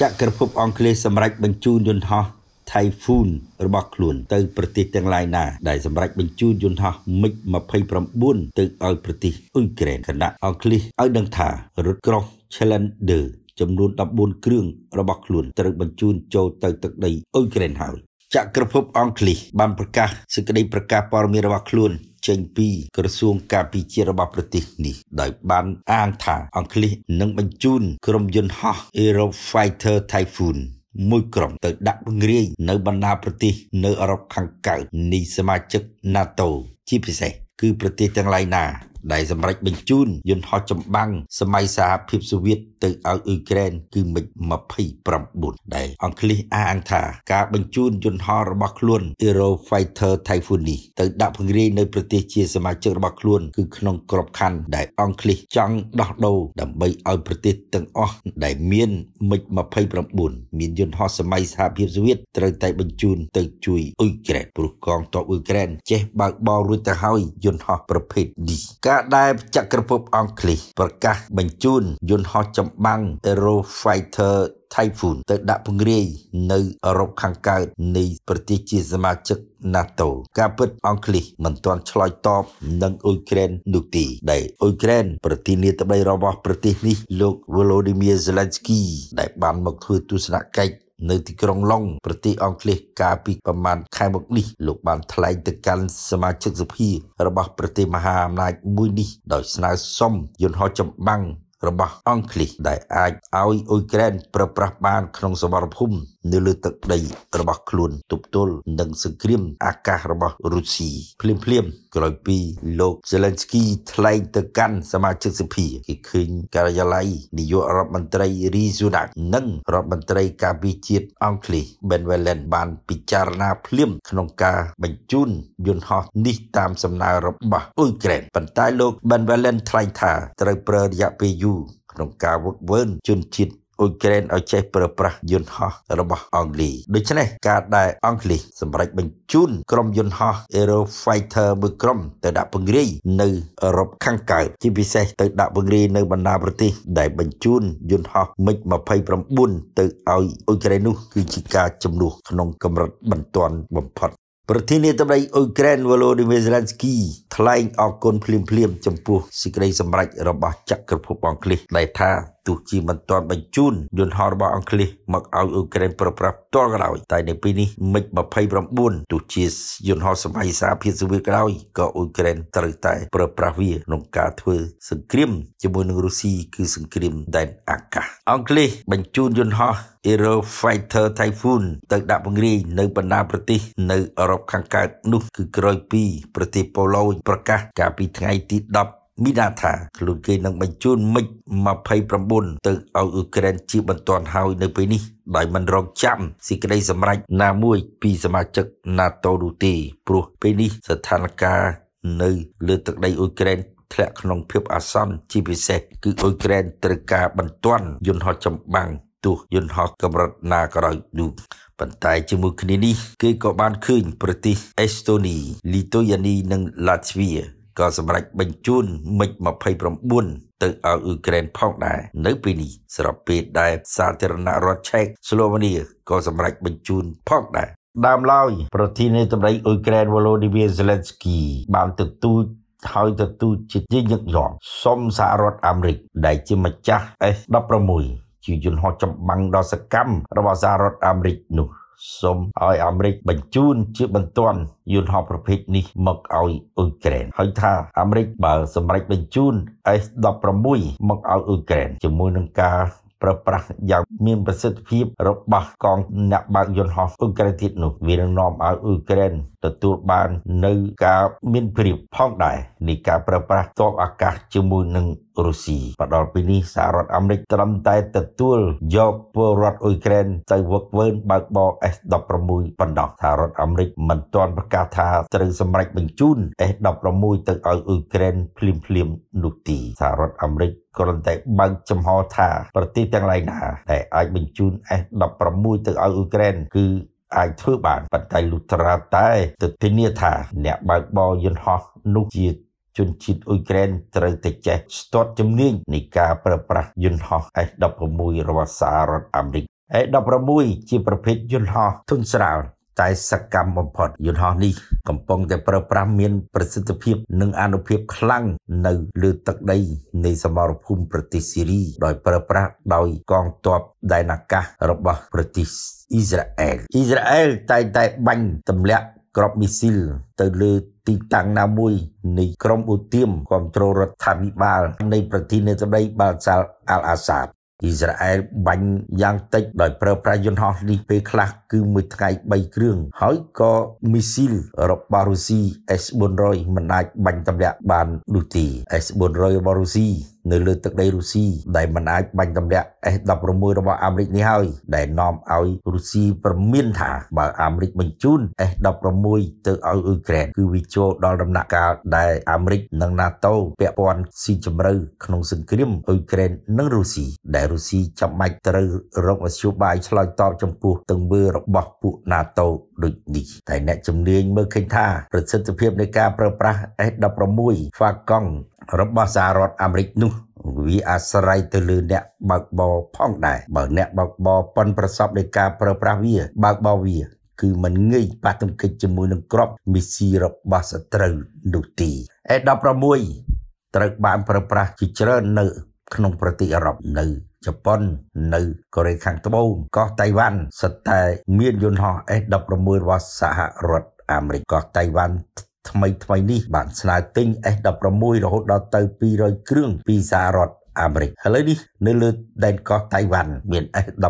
ចក្រភពអង់គ្លេសសម្រេចបញ្ជូនយន្តហោះ Typhoon របស់ខ្លួនទៅប្រទេសទាំងឡាយណាដែលសម្រាប់បញ្ជូនយន្តហោះ MiG-29 ទៅឲ្យប្រទេសអ៊ុយក្រែនគណៈអង់គ្លេសឲ្យដឹងថារថក្រោះ Challenger ចំនួន14គ្រឿងរបស់ខ្លួនត្រូវបញ្ជូនចូលទៅទឹកដីអ៊ុយក្រែនហើយចក្រភពអង់គ្លេសបានប្រកាសសេចក្តីប្រកាសព័ត៌មានរបស់ខ្លួនចេញពីក្រសួងការពារជាតិរបស់ប្រទេសនេះដោយបានអាងថាអង់គ្លេសនឹងបញ្ជូនក្រុមយន្តហោះ Aerofighter Typhoon មួយក្រុមទៅដាក់ពង្រាយនៅបណ្ដាប្រទេសនៅអឺរ៉ុបខាងកើតនៃសមាជិក NATO ជាពិសេសគឺប្រទេសទាំងឡាយណាដែលសម្រេចបញ្ជូនយន្តហោះចម្បាំងសម័យសហភាពសូវៀតទៅឲ្យអ៊ុយក្រែនគឺមិច29ដែលអង់គ្លេសអាងថាការបញ្ជូនយន្តហោះរបស់ខ្លួន Eurofighter Typhoon នេះទៅដាក់ពង្រាយនៅប្រទេសជាសមាជិករបស់ខ្លួនគឺក្នុងក្របខ័ណ្ឌដែលអង់គ្លេសចង់ដោះដូរដើម្បីឲ្យប្រទេសទាំងអស់ដែលមាន មិច29មានយន្តហោះសម័យសហភាពសូវៀតត្រូវតែបញ្ជូនទៅជួយអ៊ុយក្រែនព្រោះកងទ័ពអ៊ុយក្រែនចេះបើកបររួចទៅហើយយន្តហោះប្រភេទនេះការដែលចក្រភពអង់គ្លេសប្រកាសបញ្ជូនយន្តហោះចំចម្បាំង Eurofighter Typhoon ទៅដាក់ពង្រាយនៅអឺរ៉ុបខាងកើតនៃប្រទេសជាសមាជិក NATO ការពិតអង់គ្លេសមិនទាន់ឆ្លើយតបនឹងអ៊ុយក្រែននោះទេដែលអ៊ុយក្រែនប្រធានាធិបតីរបស់ប្រទេសនេះលោក Volodymyr Zelensky ដែលបានមកធ្វើទស្សនកិច្ចនៅទីក្រុងឡុងប្រទេសអង់គ្លេសកាលពីប្រមាណខែមកនេះលោកបានថ្លែងទៅកាន់សមាជិកសភារបស់ប្រទេសមហាអំណាចមួយនេះ ដោយស្នើសុំយន្តហោះចម្បាំងរបស់អង់គ្លេសដែលអាចឲ្យអ៊ុយក្រែនប្រើប្រាស់បានក្នុងសមរភូមិនៅលើទឹកដីរបស់ខ្លួនទប់ទល់នឹងសង្គ្រាមអាកាសរបស់រុស្ស៊ីភ្លាមភ្លាមក្រោយពីលោក Zelensky ថ្លែងទៅកាន់សមាជិកសភាគេឃើញការិយាល័យនាយករដ្ឋមន្ត្រី Rishi Sunak និងរដ្ឋមន្ត្រីការពារជាតិអង់គ្លេស Ben Whelan បានពិចារណាភ្លាមក្នុងការបញ្ជូនយន្តហោះនេះតាមសំណើរបស់អ៊ុយក្រែនប៉ុន្តែលោក Ben Whelan ថ្លែងថាត្រូវប្រើរយៈពេលយូរក្នុងការវឹកវើជនជាតិអ៊ុយក្រែនឲ្យចេះប្រើប្រាស់យន្តហោះរបស់អង់គ្លេសដូច្នេះការដែលអង់គ្លេសសម្រេចបញ្ជូនក្រុមយន្តហោះ Aerofighter មួយក្រុមទៅដាក់ពង្រាយនៅអឺរ៉ុបខាងកើតជាពិសេសទៅ ដាក់ពង្រាយនៅបណ្ដាប្រទេសដែលបញ្ជូន យន្តហោះ MiG-29 ទៅឲ្យអ៊ុយក្រែននោះ គឺជាការជំនួសក្នុងកម្រិតបន្ទាន់បំផុត ប្រធានាធិបតីអ៊ុយក្រែនវ៉ូឡូឌីមៀសេឡន់ស្គីថ្លែងអរគុណភ្លាមៗចំពោះសេចក្តីសម្រេចរបស់ចក្រភពអង់គ្លេសដែលថាទោះជាមិនទាន់បញ្ជូនយន្តហោះរបស់អង់គ្លេសមកឲ្យអ៊ុក្រែនប្រើប្រាស់ផ្ទាល់ក៏ដោយតែនៅពេលនេះមិច29ទោះជាយន្តហោះសម័យសាភាពសូវៀតក៏ដោយក៏អ៊ុក្រែនត្រូវតែប្រើប្រាស់វាក្នុងការធ្វើសង្គ្រាមជាមួយនឹងរុស្ស៊ីគឺសង្គ្រាមដែនអាកាសអង់គ្លេសបញ្ជូនយន្តហោះ Aero Fighter Typhoon ទៅដាក់ពង្រាយនៅបណ្ដាប្រទេសនៅអឺរ៉ុបខាងកើតនោះគឺក្រោយពីប្រទេសប៉ូឡូញប្រកាសកាលពីថ្ងៃទី10មានន័យថាខ្លួនគេនឹងបញ្ជូនមិច29ទៅឲ្យអ៊ុយក្រែនជាបន្ទាន់ហើយនៅពេលនេះដោយមិនរងចាំសេចក្តីសម្រេចណាមួយពីសមាជិក NATO នោះទេព្រោះពេលនេះស្ថានភាពនៅលើទឹកដីអ៊ុយក្រែនធ្លាក់ក្នុងភាពអាសន្នជាពិសេសគឺអ៊ុយក្រែនត្រូវការបន្ទាន់យន្តហោះចម្បាំងទោះយន្តហោះកម្រិតណាក៏ដោយនោះប៉ុន្តែជាមួយគ្នានេះគេក៏បានឃើញប្រទេសអេស្តូនី លីទុយអានីនិងឡាតវីក៏សម្រេចបញ្ជូនមិច29ទៅឲ្យអ៊ុយក្រែនផងដែរនៅពេលនេះស្របពេលដែលសាធារណរដ្ឋឆែកស្លូវេនីក៏សម្រេចបញ្ជូនផងដែរដើមឡើយប្រធានាធិបតីអ៊ុយក្រែនវ៉ូឡូឌីវៀសេឡិនស្គីបានទទូចហើយទទូចជាញឹកញាប់សុំសហរដ្ឋអាមេរិកដែលជាម្ចាស់ F16 ជាយន្តហោះចម្បាំងដ៏សកម្មរបស់សហរដ្ឋអាមេរិកនោះសូមឲ្យអាមេរិក បញ្ជូន ជាបន្ទាន់ យន្តហោះប្រភេទនេះមកឲ្យអ៊ុយក្រែនហើយថាអាមេរិកបើ សម្រេចបញ្ជូន S16 មកឲ្យអ៊ុយក្រែនជាមួយនឹងការ ប្រើប្រាស់យ៉ាងមានប្រសិទ្ធភាពរបស់កងអ្នកបើកយន្តហោះអ៊ុយក្រែនទៀតនោះ វានឹងនាំឲ្យអ៊ុយក្រែនទទួលបាននៅការមានព្រៀបផងដែរនៃការប្រើប្រាស់ទ័ពអាកាសជាមួយនឹងរុស្ស៊ីបដល់ពេលនេះសហរដ្ឋអាមេរិកត្រឹមតែទទួល យកពលរដ្ឋអ៊ុយក្រែនទៅវឹកវើបើកបរ S16 បណ្ដោះសហរដ្ឋអាមេរិកមិនទាន់ប្រកាសថាត្រូវសម្រេចបញ្ជូន S16 ទៅឲ្យអ៊ុយក្រែនភ្លាមភ្លាមនោះទីសហរដ្ឋអាមេរិកគ្រាន់តែបើកចំហថា ប្រទេសទាំងឡាយណាដែលអាចបញ្ជូន S16 ទៅឲ្យអ៊ុយក្រែនគឺអាចធ្វើបានប៉ុន្តែលុត្រាតែទៅធានាថាអ្នកបើកបរយន្តហោះនោះជាជនជាតិអ៊ុយក្រែនត្រូវតែចេះស្ទាត់ជំនាញនៃការប្រើប្រាស់យន្តហោះ F-16 របស់សហរដ្ឋអាមេរិក F-16 ជាប្រភេទយន្តហោះធុនស្រាលតែសកម្មបំផុតយន្តហោះនេះកំពុងតែប្រើប្រាស់មានប្រសិទ្ធភាពនិងអនុភាពខ្លាំងនៅលើទឹកដីនៃសមរភូមិប្រទេសស៊ីរីដោយប្រើប្រាស់ដោយកងទ័ពដែនអាកាសរបស់ប្រទេសអ៊ីស្រាអែលអ៊ីស្រាអែលតែងតែបាញ់ទម្លាក់ក្របមីស៊ីលទៅលើទីតាំងណាមួយនៃក្រុមឧទាមគ្រប់គ្រងរដ្ឋាភិបាលនៃប្រធានាធិបតីបាល់សាល់អាល់អាសាដអ៊ីស្រាអែលបាញ់យ៉ាងតិចដោយប្រើប្រាស់យន្តហោះនេះពេលខ្លះគឺមួយថ្ងៃ3គ្រឿងហើយក៏មីស៊ីលរបស់រុស្ស៊ី S400 មិនអាចបាញ់ទម្លាក់បាននោះទេ S400 របស់រុស្ស៊ីនៅលើទឹកដីរុស្ស៊ីដែលមិនអាចបាញ់ទម្លាក់ F16 របស់អាមេរិកនេះហើយដែលនាំឲ្យរុស្ស៊ីប្រមានថាបើអាមេរិកបញ្ជូន F16 ទៅឲ្យអ៊ុយក្រែនគឺវាចូលដល់ដំណាក់កាលដែលអាមេរិកនិង NATO ពាក់ព័ន្ធស៊ីជម្រៅក្នុងសង្គ្រាមអ៊ុយក្រែននិងរុស្ស៊ីដែលរុស្ស៊ីចាំបាច់ត្រូវរកមធ្យោបាយឆ្លើយតបចំពោះទង្វើរបស់ពួក NATO ដូចនេះតែអ្នកជំនាញមើលឃើញថាប្រសិទ្ធភាពនៃការប្រើប្រាស់ F16 Falcon របស់សហរដ្ឋអាមេរិកនោះវាអាស្រ័យទៅលើ អ្នកបើកបរផងដែរបើអ្នកបើកបរប៉ុនប្រសពដោយការប្រើប្រាស់វា បើកបរវា គឺมันងាយប៉ះទង្គិចជាមួយនឹងក្របមីស៊ីរបស់សត្រូវនោះទីអេ16ត្រូវបានប្រើប្រាស់ជាច្រើននៅ ក្នុងប្រទេសអឺរ៉ុបនៅជប៉ុននៅកូរ៉េខាងត្បូងកោះតៃវ៉ាន់សិតតែ មានយន្តហោះ S16 របស់សហរដ្ឋអាមេរិកកោះតៃវ៉ាន់ថ្មីថ្មីនេះបានស្នើទិញ S16 រហូតដល់ទៅ200គ្រឿងពីសហរដ្ឋអាមេរិកឥឡូវនេះ នៅលើ ដែនកោះតៃវ៉ាន់មាន S16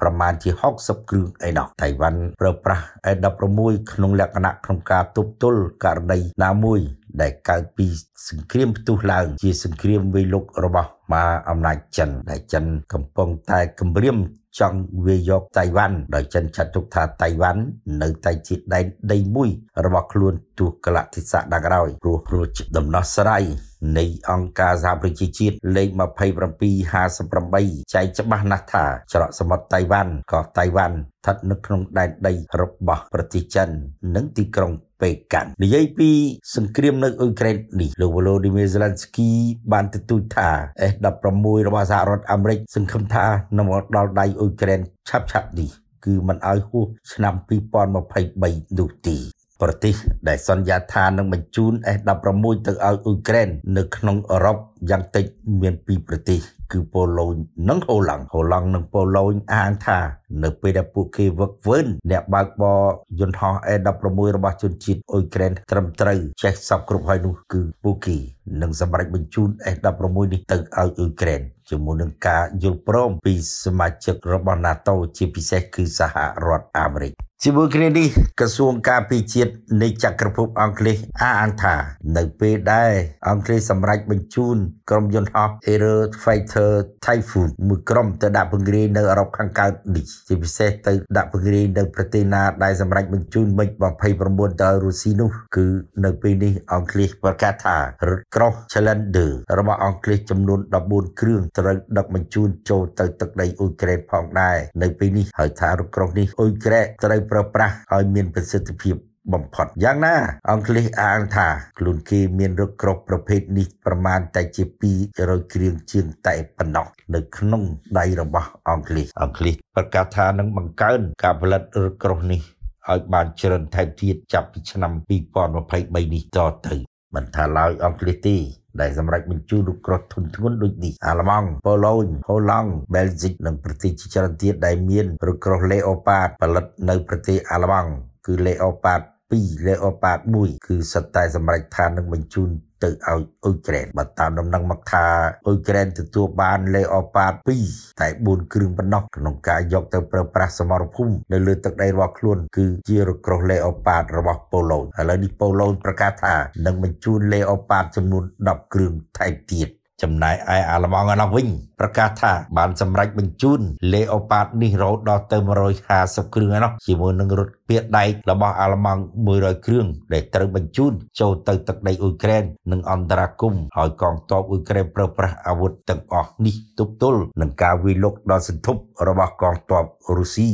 ប្រមាណជា60គ្រឿងអីនោះតៃវ៉ាន់ប្រើប្រាស់ S16 ក្នុងលក្ខណៈក្នុងការទប់ទល់ករណីណាមួយដែលកើតពីសង្គ្រាមផ្ទុះឡើង ជា សង្គ្រាមវេលុករបស់មហាអំណាចចិន ដែលចិនកំពុងតែគម្រាមចង់វាយយកតៃវ៉ាន់ដោយចិនចាត់ទុកថាតៃវ៉ាន់នៅតែជាដែនដីមួយរបស់ខ្លួនទោះកលតិសៈដាក្រោយព្រោះព្រោះដំណោះស្រាយនៃអង្គការសហប្រជាជាតិលេខ2758ចែកច្បាស់ណាស់ថាច្រកសមុទ្រតៃវ៉ាន់ក៏តៃវ៉ាន់ស្ថិតនៅក្នុងដែនដី របស់ប្រទេសចិន និងទីក្រុងពេកាំងនិយាយពីសង្គ្រាមនៅអ៊ុយក្រែននេះលោកវឡូឌីមៀសេឡិនស្គីបានទទូចថា F16 របស់សហរដ្ឋអាមេរិកសង្ឃឹមថានឹងមកដល់ដៃអ៊ុយក្រែនឆាប់ៗនេះគឺមិនឲ្យហួសឆ្នាំ2023នោះទេប្រទេសដែលសន្យាថានឹងបញ្ជូន F16 ទៅឲ្យអ៊ុយក្រែននៅក្នុងអឺរ៉ុបយ៉ាងតិចមានពីរប្រទេសគឺប៉ូឡូញនិងហូឡង់ហូឡង់និងប៉ូឡូញអាងថានៅពេលដែលពួកគេវឹកវើអ្នកបើកបរយន្តហោះ A16 របស់ជនជាតិអ៊ុយក្រែនត្រឹមត្រូវចេះសពគ្រប់ហើយនោះគឺពួកគេនឹងសម្រេចបញ្ជូន F16 នេះទៅឲ្យអ៊ុយក្រែនជាមួយនឹងការយល់ព្រមពីសមាជិករបស់ NATO ជាពិសេសគឺសហរដ្ឋអាមេរិកជាមួយគ្នានេះក្រសួងការពារជាតិនៃចក្រភពអង់គ្លេសអាអង្គថានៅពេលដែលអង់គ្លេសសម្រេចបញ្ជូនក្រុមយន្តហោះ Air Fighter Typhoon មួយក្រុមទៅដាក់ពង្រាយនៅអឺរ៉ុបខាងកើតនេះជាពិសេសទៅដាក់ពង្រាយនៅប្រទេសណាដែលសម្រេចបញ្ជូនមិញ29ទៅរុស្ស៊ីនោះគឺនៅពេលនេះអង់គ្លេសប្រកាសថារថក្រោះ Challenger របស់អង់គ្លេសចំនួន14គ្រឿងត្រូវដឹកបញ្ជូនចូលទៅទឹកដីអ៊ុយក្រែនផងដែរនៅពេលនេះហើយថារក្រោះនេះអ៊ុយក្រែនត្រូវប្រើប្រាស់ឲ្យមានប្រសិទ្ធភាពបំផុតយ៉ាងណា អង់គ្លេសអាងថាខ្លួនគេមានរឹកគ្របប្រភេទនេះប្រមាណតែជា200គ្រឿងជាងតែប៉ុណ្ណោះនៅក្នុងដៃរបស់អង់គ្លេសអង់គ្លេសប្រកាសថានឹងបង្កើនការផលិតរឹកគ្របនេះឲ្យបានច្រើនថែមទៀតចាប់ពីឆ្នាំ2023នេះតទៅមិនថាឡើយអង់គ្លេសទេដែលសម្រាប់បញ្ជូនលោកក្រោះធុនធ្ងន់ដូចនេះអាល្លឺម៉ង់ប៉ូឡូញហូឡង់បែលហ្ស៊ិកនិងប្រទេសជាច្រើនទៀតដែលមានរថក្រោះលេអូប៉ាតផលិតនៅប្រទេសអាល្លឺម៉ង់គឺលេអូប៉ាត2 Leopard 1គឺសិតតែសម្រេចថានឹងបញ្ជូនទៅឲ្យអ៊ុយក្រែនបើតាមដំណឹងមកថាអ៊ុយក្រែនទទួលបាន Leopard 2តែ4គ្រឿងប៉ុណ្ណោះក្នុងការយកទៅប្រើប្រាស់សមរភូមិនៅលើទឹកដីរបស់ខ្លួនគឺជារក្រោះ Leopard របស់ប៉ូឡូនឥឡូវនេះប៉ូឡូនប្រកាសថានឹងបញ្ជូន Leopard ចំនួន10គ្រឿងថែមទៀតចំណែកឯអាឡម៉ង់ឯណោះវិញ ប្រកាសថាបានសម្រេចបញ្ជូនលេអូប៉ាត នេះរហូតដល់ទៅ150គ្រឿងឯណោះជាមួយនឹងរថពារដែករបស់អាឡម៉ង់100គ្រឿងដែលត្រូវបញ្ជូនចូលទៅទឹកដីអ៊ុយក្រែននិងអន្តរាគមឲ្យកងទ័ពអ៊ុយក្រែនប្រើប្រាស់អាវុធទាំងអស់នេះទប់ទល់នឹងការវាយលុកដ៏សន្ធប់របស់កងទ័ពរុស្ស៊ី